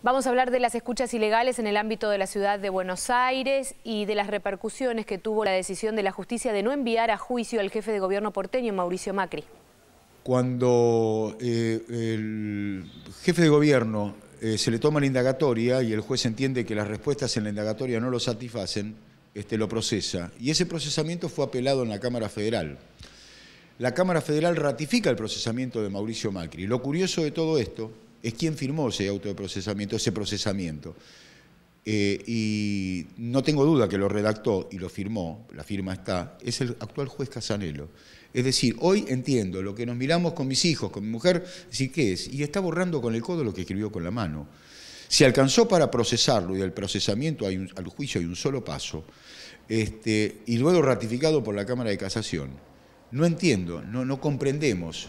Vamos a hablar de las escuchas ilegales en el ámbito de la ciudad de Buenos Aires y de las repercusiones que tuvo la decisión de la justicia de no enviar a juicio al jefe de gobierno porteño, Mauricio Macri. Cuando eh, el jefe de gobierno eh, se le toma la indagatoria y el juez entiende que las respuestas en la indagatoria no lo satisfacen, este, lo procesa. Y ese procesamiento fue apelado en la Cámara Federal. La Cámara Federal ratifica el procesamiento de Mauricio Macri. Lo curioso de todo esto es quien firmó ese auto de procesamiento, ese procesamiento. Eh, y no tengo duda que lo redactó y lo firmó, la firma está, es el actual juez Casanelo. Es decir, hoy entiendo lo que nos miramos con mis hijos, con mi mujer, decir, ¿qué es? Y está borrando con el codo lo que escribió con la mano. Se alcanzó para procesarlo y el procesamiento al juicio hay un solo paso, este, y luego ratificado por la Cámara de Casación. No entiendo, no comprendemos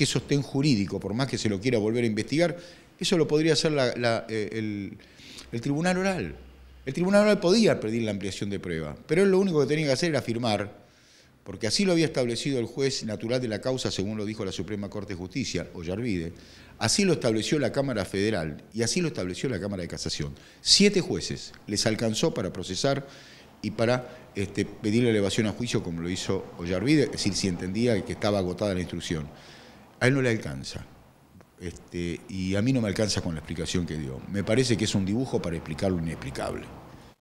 que sostén jurídico, por más que se lo quiera volver a investigar, eso lo podría hacer eh, el, tribunal oral. El tribunal oral podía pedir la ampliación de prueba, pero él lo único que tenía que hacer era firmar porque así lo había establecido el juez natural de la causa, según lo dijo la Suprema Corte de Justicia, Ollarvide, así lo estableció la Cámara Federal y así lo estableció la Cámara de Casación. Siete jueces les alcanzó para procesar y para este, pedir la elevación a juicio como lo hizo Ollarvide, es decir, si entendía que estaba agotada la instrucción a él no le alcanza. Este, y a mí no me alcanza con la explicación que dio. Me parece que es un dibujo para explicar lo inexplicable.